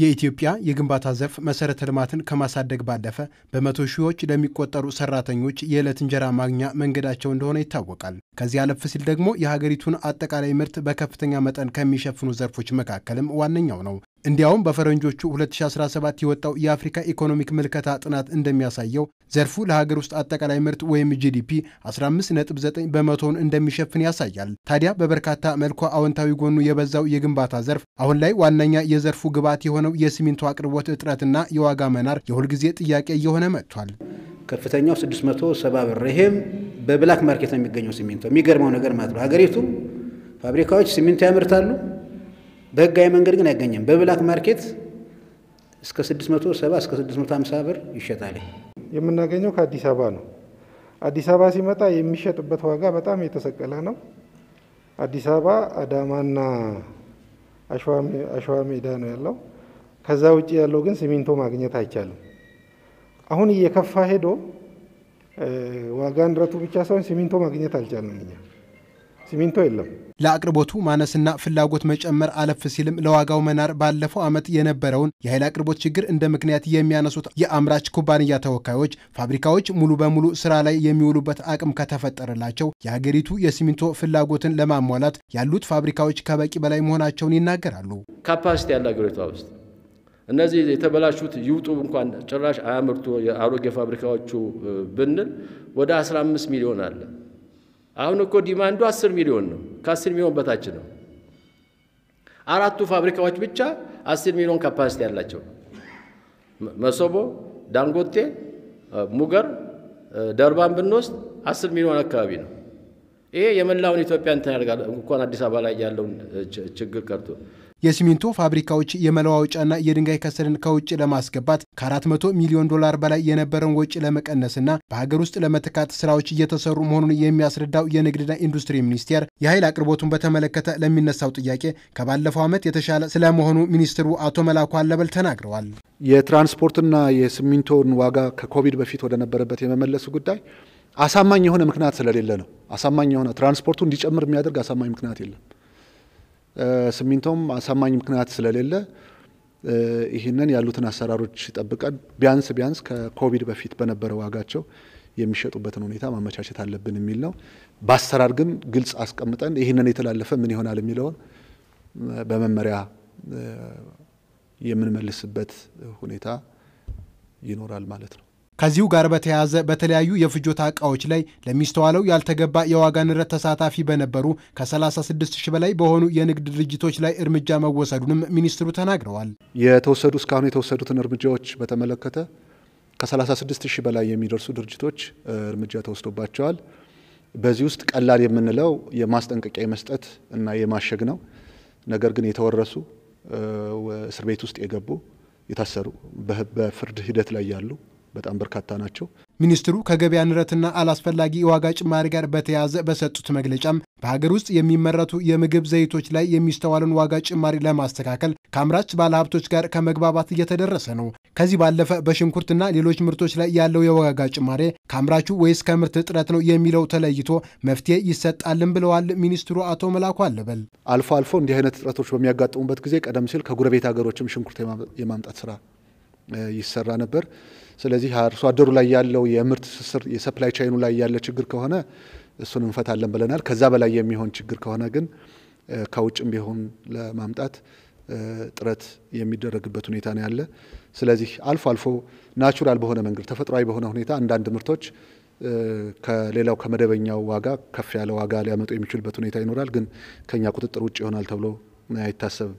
የኢትዮጵያ የግንባታ ዘርፍ መሰረተ ልማትን ከማሳደግ ባለፈ በመቶ ሺዎች ለሚቆጠሩ ሰራተኞች የዕለት እንጀራ ማግኛ መንገዳቸው እንደሆነ ይታወቃል። ከዚህ አለፍ ሲል ደግሞ የሀገሪቱን አጠቃላይ ምርት በከፍተኛ መጠን ከሚሸፍኑ ዘርፎች መካከልም ዋነኛው ነው። እንዲያውም በፈረንጆቹ 2017 የወጣው የአፍሪካ ኢኮኖሚክ ምልከታ ጥናት እንደሚያሳየው ዘርፉ ለሀገር ውስጥ አጠቃላይ ምርት ወይም ጂዲፒ 15.9 በመቶውን እንደሚሸፍን ያሳያል። ታዲያ በበርካታ መልኩ አዎንታዊ ጎኑ የበዛው የግንባታ ዘርፍ አሁን ላይ ዋነኛ የዘርፉ ግብዓት የሆነው የሲሚንቶ አቅርቦት እጥረትና የዋጋ መናር የሁልጊዜ ጥያቄ እየሆነ መጥቷል። ከፍተኛው 670 ብር፣ ይሄም በብላክ ማርኬት ነው የሚገኘው ሲሚንቶ። የሚገርመው ነገር ማለት ነው ሀገሪቱ ፋብሪካዎች ሲሚንቶ ያመርታሉ በህጋዊ መንገድ ግን አይገኝም። በብላክ ማርኬት እስከ 670 እስከ 650 ብር ይሸጣል። የምናገኘው ከአዲስ አበባ ነው። አዲስ አበባ ሲመጣ የሚሸጥበት ዋጋ በጣም የተሰቀለ ነው። አዲስ አበባ አዳማና አሸዋ ሜዳ ነው ያለው። ከዛ ውጭ ያለው ግን ሲሚንቶ ማግኘት አይቻልም። አሁን እየከፋ ሄዶ ዋጋ ንረቱ ብቻ ሳይሆን ሲሚንቶ ማግኘት አልቻልም። እኛ ሲሚንቶ የለም። ለአቅርቦቱ ማነስና ፍላጎት መጨመር አለፍ ሲልም ለዋጋው መናር ባለፈው ዓመት የነበረውን የኃይል አቅርቦት ችግር እንደ ምክንያት የሚያነሱት የአምራች ኩባንያ ተወካዮች ፋብሪካዎች ሙሉ በሙሉ ስራ ላይ የሚውሉበት አቅም ከተፈጠረላቸው የሀገሪቱ የሲሚንቶ ፍላጎትን ለማሟላት ያሉት ፋብሪካዎች ከበቂ በላይ መሆናቸውን ይናገራሉ። ካፓሲቲ ያለ ሀገሪቷ ውስጥ እነዚህ የተበላሹት ይውጡ እንኳን ጭራሽ አያምርቱ የአሮጌ ፋብሪካዎቹ ብንል ወደ 15 ሚሊዮን አለ አሁን እኮ ዲማንዱ አስር ሚሊዮን ነው። ከአስር ሚሊዮን በታች ነው። አራቱ ፋብሪካዎች ብቻ አስር ሚሊዮን ካፓሲቲ ያላቸው መሶቦ፣ ዳንጎቴ፣ ሙገር፣ ደርባን ብንወስድ አስር ሚሊዮን አካባቢ ነው። ይሄ የመላውን ኢትዮጵያ እንትን ያደርጋል። እንኳን አዲስ አበባ ላይ ያለውን ችግር ቀርቶ የሲሚንቶ ፋብሪካዎች የመለዋወጫና የድንጋይ ከሰልን ከውጭ ለማስገባት ከ400 ሚሊዮን ዶላር በላይ የነበረውን ወጪ ለመቀነስና በሀገር ውስጥ ለመተካት ስራዎች እየተሰሩ መሆኑን የሚያስረዳው የንግድና ኢንዱስትሪ ሚኒስቴር የኃይል አቅርቦቱን በተመለከተ ለሚነሳው ጥያቄ ከባለፈው ዓመት የተሻለ ስለመሆኑ ሚኒስትሩ አቶ መላኩ አለበል ተናግረዋል። የትራንስፖርትና የሲሚንቶን ዋጋ ከኮቪድ በፊት ወደነበረበት የመመለሱ ጉዳይ አሳማኝ የሆነ ምክንያት ስለሌለ ነው። አሳማኝ የሆነ ትራንስፖርቱ እንዲጨምር የሚያደርግ አሳማኝ ምክንያት የለም። ሲሚንቶም አሳማኝ ምክንያት ስለሌለ ይህንን ያሉትን አሰራሮች ጠብቀን ቢያንስ ቢያንስ ከኮቪድ በፊት በነበረ ዋጋቸው የሚሸጡበትን ሁኔታ ማመቻቸት አለብን የሚል ነው። በአሰራር ግን ግልጽ አስቀምጠን ይህንን የተላለፈ ምን ይሆናል የሚለውን በመመሪያ የምንመልስበት ሁኔታ ይኖራል ማለት ነው። ከዚሁ ጋር በተያያዘ በተለያዩ የፍጆታ እቃዎች ላይ ለሚስተዋለው ያልተገባ የዋጋ ንረት ተሳታፊ በነበሩ ከ36 ሺህ በላይ በሆኑ የንግድ ድርጅቶች ላይ እርምጃ መወሰዱንም ሚኒስትሩ ተናግረዋል። የተወሰዱ እስካሁን የተወሰዱትን እርምጃዎች በተመለከተ ከ36 ሺህ በላይ የሚደርሱ ድርጅቶች እርምጃ ተወስዶባቸዋል። በዚህ ውስጥ ቀላል የምንለው የማስጠንቀቂያ የመስጠት እና የማሸግ ነው። ነገር ግን የተወረሱ እስር ቤት ውስጥ የገቡ የታሰሩ በፍርድ ሂደት ላይ ያሉ በጣም በርካታ ናቸው። ሚኒስትሩ ከገበያ ንረትና አላስፈላጊ የዋጋ ጭማሪ ጋር በተያያዘ በሰጡት መግለጫም በሀገር ውስጥ የሚመረቱ የምግብ ዘይቶች ላይ የሚስተዋልን ዋጋ ጭማሪ ለማስተካከል ከአምራች ባለሀብቶች ጋር ከመግባባት እየተደረሰ ነው። ከዚህ ባለፈ በሽንኩርትና ሌሎች ምርቶች ላይ ያለው የዋጋ ጭማሬ ከአምራቹ ወይስ ከምርት እጥረት ነው የሚለው ተለይቶ መፍትሄ ይሰጣልን ብለዋል ሚኒስትሩ አቶ መላኩ አለበል። አልፎ አልፎ እንዲህ አይነት እጥረቶች በሚያጋጥሙበት ጊዜ ቀደም ሲል ከጉረቤት ሀገሮችም ሽንኩርት የማምጣት ስራ ይሰራ ነበር። ስለዚህ አርሶ አደሩ ላይ ያለው የምርት ትስስር የሰፕላይ ቻይኑ ላይ ያለ ችግር ከሆነ እሱን እንፈታለን ብለናል። ከዛ በላይ የሚሆን ችግር ከሆነ ግን ከውጭም ቢሆን ለማምጣት ጥረት የሚደረግበት ሁኔታ ነው ያለ። ስለዚህ አልፎ አልፎ ናቹራል በሆነ መንገድ ተፈጥሯዊ በሆነ ሁኔታ አንዳንድ ምርቶች ከሌላው ከመደበኛው ዋጋ ከፍ ያለ ዋጋ ሊያመጡ የሚችልበት ሁኔታ ይኖራል። ግን ከኛ ቁጥጥር ውጭ ይሆናል ተብሎ አይታሰብም።